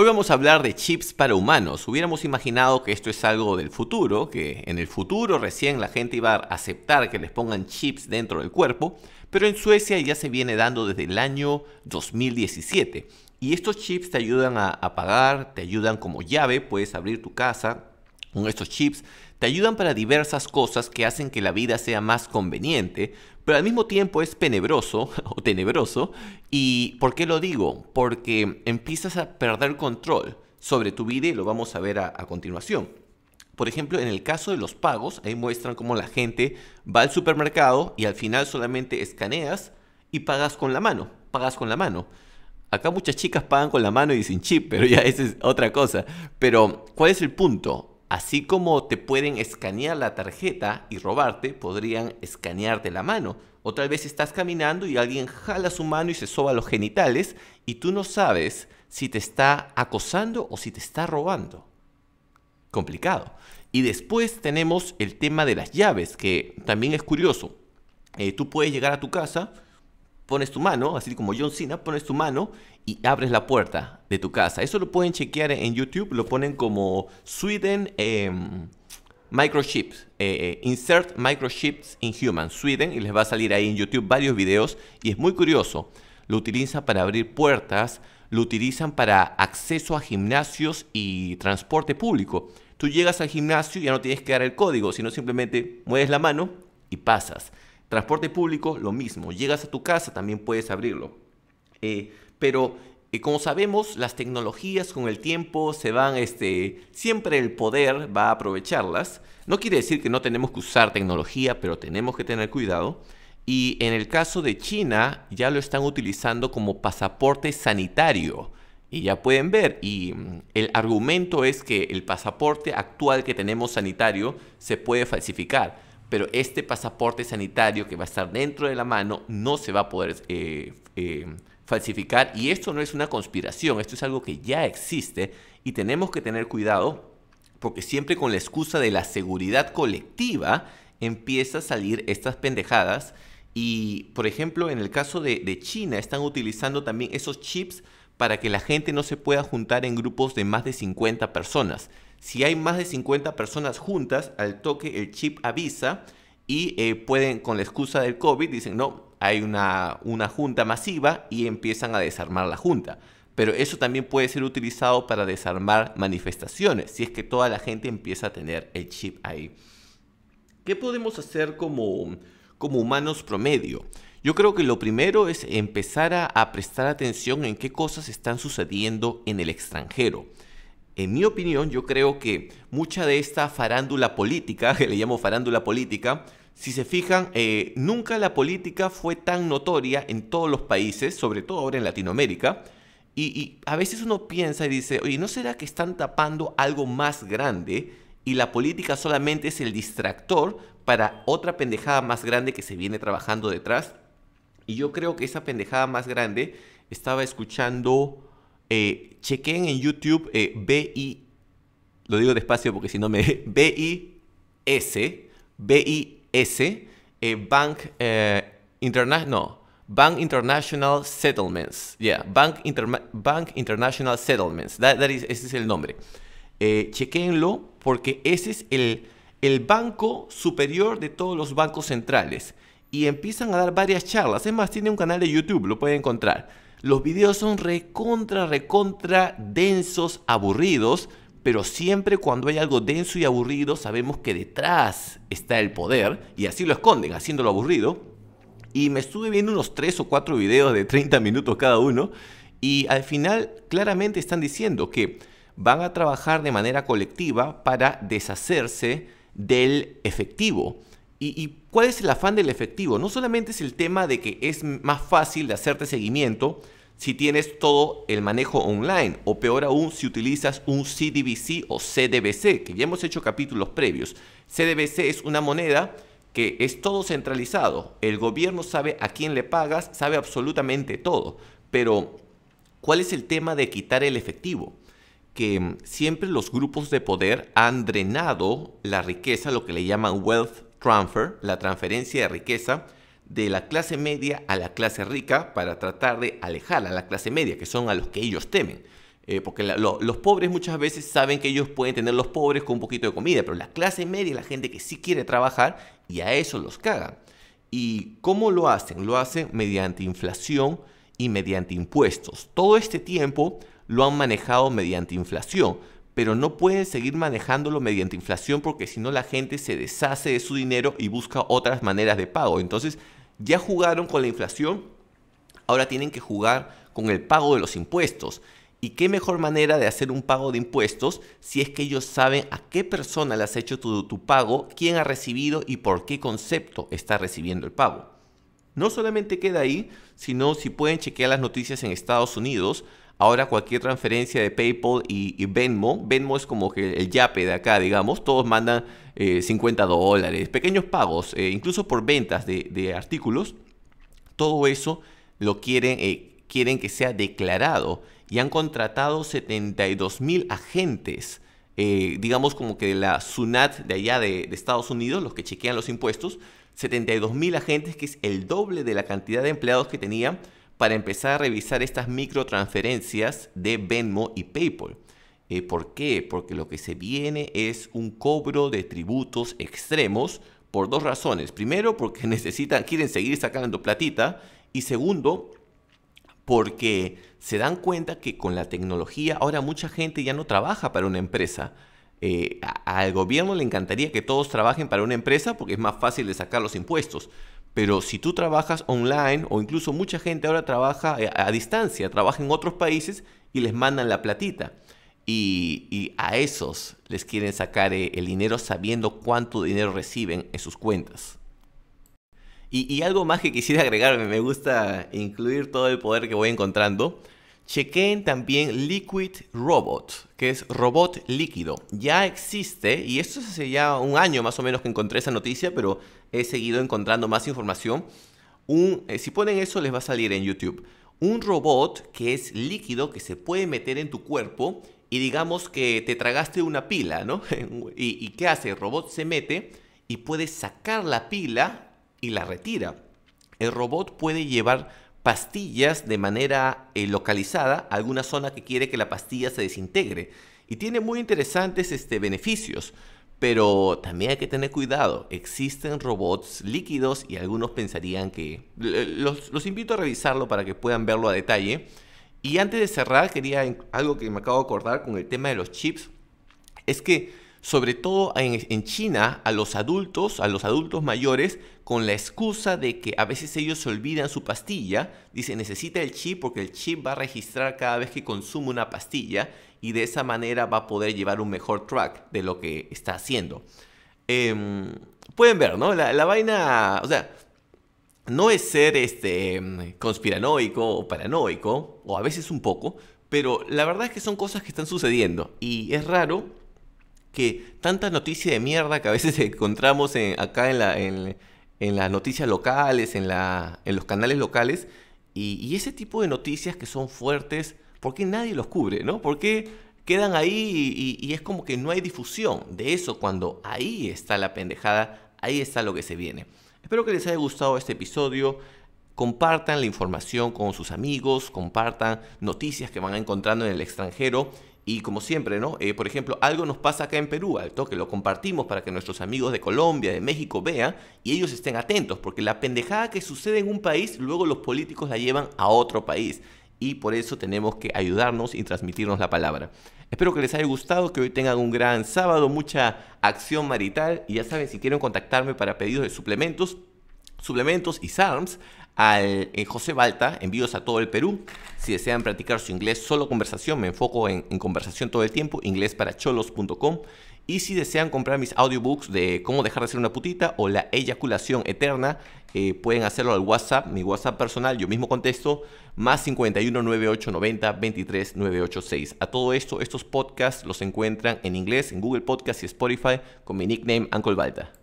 Hoy vamos a hablar de chips para humanos. Hubiéramos imaginado que esto es algo del futuro, que en el futuro recién la gente iba a aceptar que les pongan chips dentro del cuerpo, pero en Suecia ya se viene dando desde el año 2017. Y estos chips te ayudan a, pagar, te ayudan como llave, puedes abrir tu casa, estos chips, te ayudan para diversas cosas que hacen que la vida sea más conveniente, pero al mismo tiempo es penebroso o tenebroso. ¿Y por qué lo digo? Porque empiezas a perder control sobre tu vida y lo vamos a ver a, continuación. Por ejemplo, en el caso de los pagos, ahí muestran cómo la gente va al supermercado y al final solamente escaneas y pagas con la mano, pagas con la mano. Acá muchas chicas pagan con la mano y sin chip, pero ya esa es otra cosa. Pero, ¿cuál es el punto? Así como te pueden escanear la tarjeta y robarte, podrían escanearte la mano. Otra vez estás caminando y alguien jala su mano y se soba los genitales y tú no sabes si te está acosando o si te está robando. Complicado. Y después tenemos el tema de las llaves, que también es curioso. Eh, tú puedes llegar a tu casa, pones tu mano, así como John Cena, pones tu mano y abres la puerta de tu casa. Eso lo pueden chequear en YouTube, lo ponen como Sweden em, Microchips, eh, eh, Insert Microchips in Human, Sweden, y les va a salir ahí en YouTube varios videos y es muy curioso. Lo utilizan para abrir puertas, lo utilizan para acceso a gimnasios y transporte público. Tú llegas al gimnasio y ya no tienes que dar el código, sino simplemente mueves la mano y pasas. Transporte público, lo mismo. Llegas a tu casa, también puedes abrirlo. Eh, pero eh, como sabemos, las tecnologías con el tiempo se van, este, siempre el poder va a aprovecharlas. No quiere decir que no tenemos que usar tecnología, pero tenemos que tener cuidado. Y en el caso de China, ya lo están utilizando como pasaporte sanitario. Y ya pueden ver, y mm, el argumento es que el pasaporte actual que tenemos sanitario se puede falsificar pero este pasaporte sanitario que va a estar dentro de la mano no se va a poder eh, eh, falsificar. Y esto no es una conspiración, esto es algo que ya existe y tenemos que tener cuidado porque siempre con la excusa de la seguridad colectiva empieza a salir estas pendejadas. Y, por ejemplo, en el caso de, de China, están utilizando también esos chips para que la gente no se pueda juntar en grupos de más de 50 personas. Si hay más de 50 personas juntas, al toque el chip avisa y eh, pueden, con la excusa del COVID, dicen, no, hay una, junta masiva y empiezan a desarmar la junta. Pero eso también puede ser utilizado para desarmar manifestaciones, si es que toda la gente empieza a tener el chip ahí. ¿Qué podemos hacer como humanos promedio? Yo creo que lo primero es empezar a, prestar atención en qué cosas están sucediendo en el extranjero. En mi opinión, yo creo que mucha de esta farándula política, que le llamo farándula política, si se fijan, eh, nunca la política fue tan notoria en todos los países, sobre todo ahora en Latinoamérica, y, y, a veces uno piensa y dice, oye, ¿no será que están tapando algo más grande y la política solamente es el distractor para otra pendejada más grande que se viene trabajando detrás? Y yo creo que esa pendejada más grande estaba escuchando. Eh, chequen en YouTube eh, BI. Lo digo despacio porque si no me. BIS. BIS. Eh, Bank eh, International. No. Bank International Settlements. Ya Bank, Bank International Settlements. ese es el nombre. Eh, chequenlo porque ese es el, el banco superior de todos los bancos centrales y empiezan a dar varias charlas. Es más, tiene un canal de YouTube, lo pueden encontrar. Los videos son recontra, recontra densos, aburridos, pero siempre cuando hay algo denso y aburrido sabemos que detrás está el poder y así lo esconden, haciéndolo aburrido. Y me estuve viendo unos 3 o 4 videos de 30 minutos cada uno y al final claramente están diciendo que van a trabajar de manera colectiva para deshacerse del efectivo ¿Y, cuál es el afán del efectivo? No solamente es el tema de que es más fácil de hacerte seguimiento si tienes todo el manejo online, o peor aún si utilizas un CDBC o CDBC, que ya hemos hecho capítulos previos. CDBC es una moneda que es todo centralizado. El gobierno sabe a quién le pagas, sabe absolutamente todo. Pero, ¿cuál es el tema de quitar el efectivo? que mm, siempre los grupos de poder han drenado la riqueza, lo que le llaman wealth transfer, la transferencia de riqueza, de la clase media a la clase rica para tratar de alejar a la clase media, que son a los que ellos temen. Eh, porque los pobres muchas veces saben que ellos pueden tener los pobres con un poquito de comida, pero la clase media es la gente que sí quiere trabajar y a eso los cagan. ¿Y cómo lo hacen? Lo hacen mediante inflación y mediante impuestos. Todo este tiempo lo han manejado mediante inflación, pero no pueden seguir manejándolo mediante inflación porque si no la gente se deshace de su dinero y busca otras maneras de pago. Entonces ya jugaron con la inflación, ahora tienen que jugar con el pago de los impuestos. ¿Y qué mejor manera de hacer un pago de impuestos si es que ellos saben a qué persona le has hecho tu, tu, pago, quién ha recibido y por qué concepto está recibiendo el pago? No solamente queda ahí, sino si pueden chequear las noticias en Estados Unidos, Ahora cualquier transferencia de PayPal y, Venmo, Venmo es como que el yape de acá, digamos, todos mandan 50 eh, dólares, pequeños pagos, eh, incluso por ventas de, artículos, todo eso lo quieren, eh, quieren que sea declarado y han contratado 72 mil agentes. digamos como que la SUNAT de allá de, Estados Unidos, los que chequean los impuestos, 72 mil agentes, que es el doble de la cantidad de empleados que tenían para empezar a revisar estas microtransferencias de Venmo y PayPal. Eh, ¿Por qué? Porque lo que se viene es un cobro de tributos extremos por dos razones. Primero, porque necesitan, quieren seguir sacando platita. Y segundo, porque se dan cuenta que con la tecnología ahora mucha gente ya no trabaja para una empresa. Eh, al gobierno le encantaría que todos trabajen para una empresa porque es más fácil de sacar los impuestos pero si tú trabajas online o incluso mucha gente ahora trabaja eh, a distancia, trabaja en otros países y les mandan la platita. Y, a esos les quieren sacar eh, el dinero sabiendo cuánto dinero reciben en sus cuentas. Y, y algo más que quisiera agregar, me gusta incluir todo el poder que voy encontrando. Chequen también Liquid Robot, que es robot líquido. Ya existe, y esto hace ya un año más o menos que encontré esa noticia, pero he seguido encontrando más información. Un, eh, si ponen eso les va a salir en YouTube. Un robot que es líquido, que se puede meter en tu cuerpo y digamos que te tragaste una pila, ¿no? ¿Y, ¿Y qué hace? El robot se mete y puede sacar la pila y la retira. El robot puede llevar pastillas de manera eh, localizada alguna zona que quiere que la pastilla se desintegre. Y tiene muy interesantes este, beneficios. Pero también hay que tener cuidado, existen robots líquidos y algunos pensarían que... Los, los, invito a revisarlo para que puedan verlo a detalle. Y antes de cerrar, quería algo que me acabo de acordar con el tema de los chips, es que sobre todo en, China, a los adultos, a los adultos mayores, con la excusa de que a veces ellos se olvidan su pastilla, dice necesita el chip porque el chip va a registrar cada vez que consume una pastilla y de esa manera va a poder llevar un mejor track de lo que está haciendo. Em, pueden ver, ¿no? La, la, vaina, o sea, no es ser este, em, conspiranoico o paranoico, o a veces un poco, pero la verdad es que son cosas que están sucediendo y es raro que tanta noticia de mierda que a veces encontramos acá en, las noticias locales, en, los canales locales, y, ese tipo de noticias que son fuertes, ¿por qué nadie los cubre? ¿no? ¿Por qué quedan ahí y es como que no hay difusión de eso cuando ahí está la pendejada, ahí está lo que se viene? Espero que les haya gustado este episodio compartan la información con sus amigos, compartan noticias que van encontrando en el extranjero y como siempre, ¿no? Eh, por ejemplo, algo nos pasa acá en Perú, alto que lo compartimos para que nuestros amigos de Colombia, de México vean y ellos estén atentos, porque la pendejada que sucede en un país, luego los políticos la llevan a otro país. Y por eso tenemos que ayudarnos y transmitirnos la palabra. Espero que les haya gustado, que hoy tengan un gran sábado, mucha acción marital. Y ya saben, si quieren contactarme para pedidos de suplementos, suplementos y SARMS, al José Balta, envíos a todo el Perú. Si desean practicar su inglés, solo conversación, me enfoco en, conversación todo el tiempo, Inglés cholos.com Y si desean comprar mis audiobooks de cómo dejar de ser una putita o la eyaculación eterna, eh, pueden hacerlo al WhatsApp, mi WhatsApp personal, yo mismo contesto, más 51 9890 23 A todo esto, estos podcasts los encuentran en inglés, en Google Podcasts y Spotify, con mi nickname Uncle Balta.